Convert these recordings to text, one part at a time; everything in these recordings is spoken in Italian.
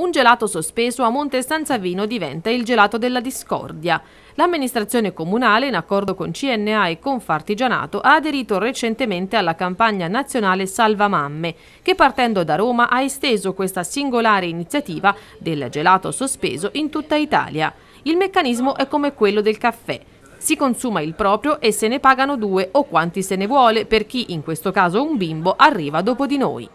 Un gelato sospeso a Monte Stanza Vino diventa il gelato della discordia. L'amministrazione comunale, in accordo con CNA e Confartigianato, ha aderito recentemente alla campagna nazionale Salva Mamme, che partendo da Roma ha esteso questa singolare iniziativa del gelato sospeso in tutta Italia. Il meccanismo è come quello del caffè. Si consuma il proprio e se ne pagano due o quanti se ne vuole per chi, in questo caso un bimbo, arriva dopo di noi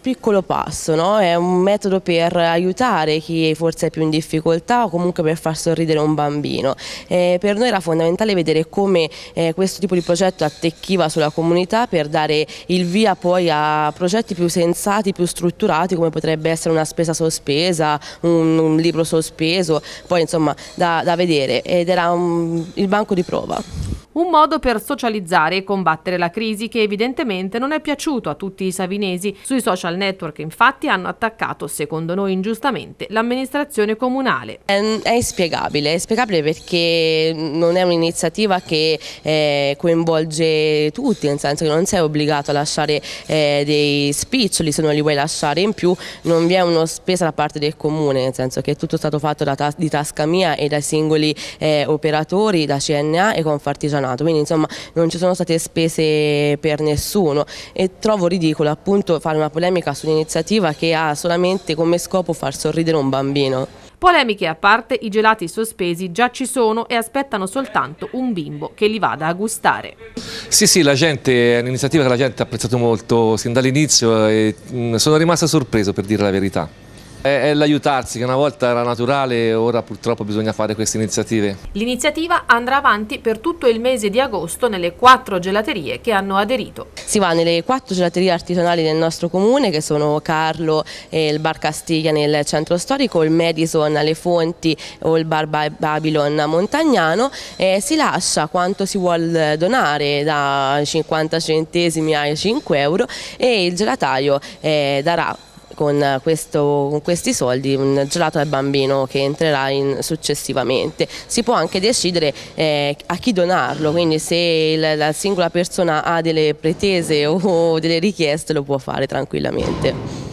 piccolo passo, no? è un metodo per aiutare chi forse è più in difficoltà o comunque per far sorridere un bambino. Eh, per noi era fondamentale vedere come eh, questo tipo di progetto attecchiva sulla comunità per dare il via poi a progetti più sensati, più strutturati come potrebbe essere una spesa sospesa, un, un libro sospeso, poi insomma da, da vedere ed era un, il banco di prova un modo per socializzare e combattere la crisi che evidentemente non è piaciuto a tutti i savinesi. Sui social network infatti hanno attaccato, secondo noi ingiustamente, l'amministrazione comunale. È, ehm, è inspiegabile, è inspiegabile perché non è un'iniziativa che eh, coinvolge tutti, nel senso che non sei obbligato a lasciare eh, dei spiccioli se non li vuoi lasciare, in più non vi è una spesa da parte del comune, nel senso che è tutto stato fatto ta di tasca mia e dai singoli eh, operatori, da CNA e con Confartigianato campionato, quindi insomma non ci sono state spese per nessuno e trovo ridicolo appunto fare una polemica su un'iniziativa che ha solamente come scopo far sorridere un bambino. Polemiche a parte, i gelati sospesi già ci sono e aspettano soltanto un bimbo che li vada a gustare. Sì, sì, la gente, è un'iniziativa che la gente ha apprezzato molto sin dall'inizio e mm, sono rimasto sorpreso per dire la verità. È, l'aiutarsi che una volta era naturale, ora purtroppo bisogna fare queste iniziative. L'iniziativa andrà avanti per tutto il mese di agosto nelle quattro gelaterie che hanno aderito. Si va nelle quattro gelaterie artigianali del nostro comune che sono Carlo, e eh, il Bar Castiglia nel centro storico, il Madison alle Fonti o il Bar Babylon a Montagnano. Eh, si lascia quanto si vuole donare da 50 centesimi ai 5 euro e il gelataio eh, darà con, eh, questo, con questi soldi un gelato al bambino che entrerà in, successivamente. Si può anche decidere eh, a chi donarlo, quindi se il, la singola persona ha delle pretese o delle richieste lo può fare tranquillamente.